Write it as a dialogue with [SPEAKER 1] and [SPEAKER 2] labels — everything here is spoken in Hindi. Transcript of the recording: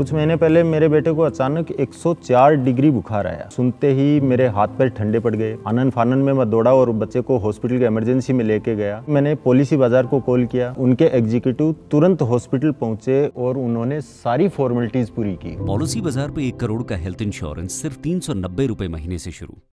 [SPEAKER 1] कुछ महीने पहले मेरे बेटे को अचानक 104 डिग्री बुखार आया सुनते ही मेरे हाथ पैर ठंडे पड़ गए आनंद फानन में मैं दौड़ा और बच्चे को हॉस्पिटल के इमरजेंसी में लेके गया मैंने पॉलिसी
[SPEAKER 2] बाजार को कॉल किया उनके
[SPEAKER 1] एग्जीक्यूटिव तुरंत हॉस्पिटल पहुंचे और उन्होंने सारी
[SPEAKER 3] फॉर्मेलिटीज पूरी
[SPEAKER 4] की पॉलिसी बाजार पे एक करोड़ का हेल्थ इंश्योरेंस सिर्फ तीन सौ महीने से शुरू